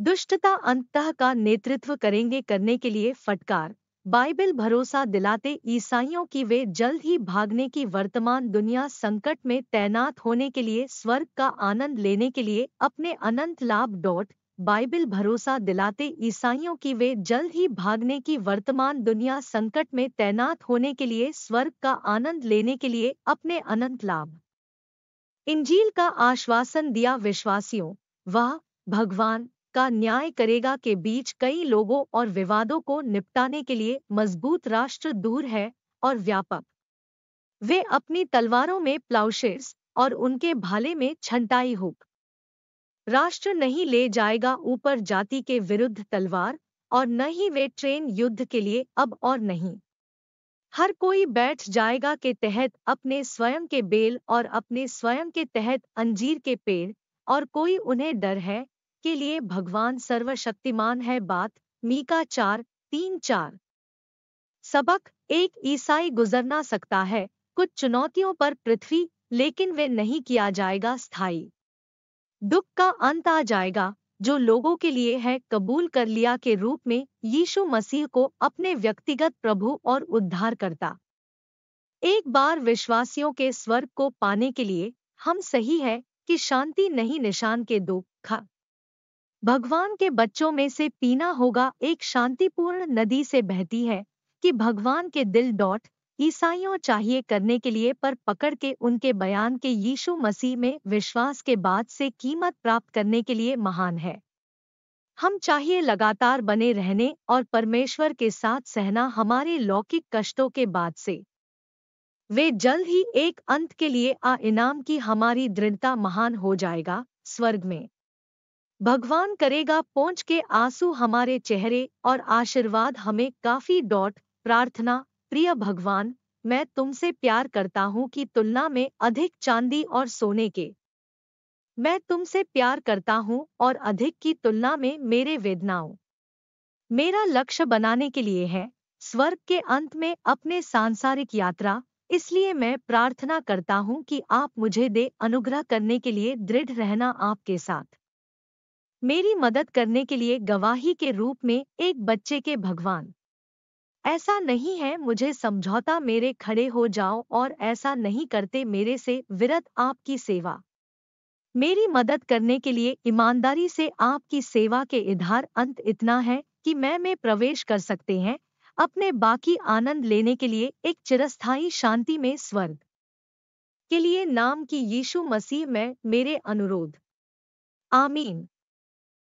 दुष्टता अंतः का नेतृत्व करेंगे करने के लिए फटकार बाइबल भरोसा दिलाते ईसाइयों की वे जल्द ही भागने की वर्तमान दुनिया संकट में तैनात होने के लिए स्वर्ग का आनंद लेने के लिए अपने अनंत लाभ डॉट बाइबल भरोसा दिलाते ईसाइयों की वे जल्द ही भागने की वर्तमान दुनिया संकट में तैनात होने के लिए स्वर्ग का आनंद लेने के लिए अपने अनंत लाभ इंजील का आश्वासन दिया विश्वासियों वह भगवान का न्याय करेगा के बीच कई लोगों और विवादों को निपटाने के लिए मजबूत राष्ट्र दूर है और व्यापक वे अपनी तलवारों में प्लाउशेस और उनके भाले में छंटाई हो राष्ट्र नहीं ले जाएगा ऊपर जाति के विरुद्ध तलवार और न ही वे ट्रेन युद्ध के लिए अब और नहीं हर कोई बैठ जाएगा के तहत अपने स्वयं के बेल और अपने स्वयं के तहत अंजीर के पेड़ और कोई उन्हें डर है के लिए भगवान सर्वशक्तिमान है बात मीका चार तीन चार सबक एक ईसाई गुजरना सकता है कुछ चुनौतियों पर पृथ्वी लेकिन वे नहीं किया जाएगा स्थायी दुख का अंत आ जाएगा जो लोगों के लिए है कबूल कर लिया के रूप में यीशु मसीह को अपने व्यक्तिगत प्रभु और उद्धार करता एक बार विश्वासियों के स्वर्ग को पाने के लिए हम सही है कि शांति नहीं निशान के दो खा भगवान के बच्चों में से पीना होगा एक शांतिपूर्ण नदी से बहती है कि भगवान के दिल डॉट ईसाइयों चाहिए करने के लिए पर पकड़ के उनके बयान के यीशु मसीह में विश्वास के बाद से कीमत प्राप्त करने के लिए महान है हम चाहिए लगातार बने रहने और परमेश्वर के साथ सहना हमारे लौकिक कष्टों के बाद से वे जल्द ही एक अंत के लिए आ इनाम की हमारी दृढ़ता महान हो जाएगा स्वर्ग में भगवान करेगा पहुंच के आंसू हमारे चेहरे और आशीर्वाद हमें काफी डॉट प्रार्थना प्रिय भगवान मैं तुमसे प्यार करता हूँ की तुलना में अधिक चांदी और सोने के मैं तुमसे प्यार करता हूँ और अधिक की तुलना में मेरे वेदनाओं मेरा लक्ष्य बनाने के लिए है स्वर्ग के अंत में अपने सांसारिक यात्रा इसलिए मैं प्रार्थना करता हूँ कि आप मुझे दे अनुग्रह करने के लिए दृढ़ रहना आपके साथ मेरी मदद करने के लिए गवाही के रूप में एक बच्चे के भगवान ऐसा नहीं है मुझे समझौता मेरे खड़े हो जाओ और ऐसा नहीं करते मेरे से विरत आपकी सेवा मेरी मदद करने के लिए ईमानदारी से आपकी सेवा के इधार अंत इतना है कि मैं में प्रवेश कर सकते हैं अपने बाकी आनंद लेने के लिए एक चिरस्थायी शांति में स्वर्ग के लिए नाम की यीशु मसीह में मेरे अनुरोध आमीन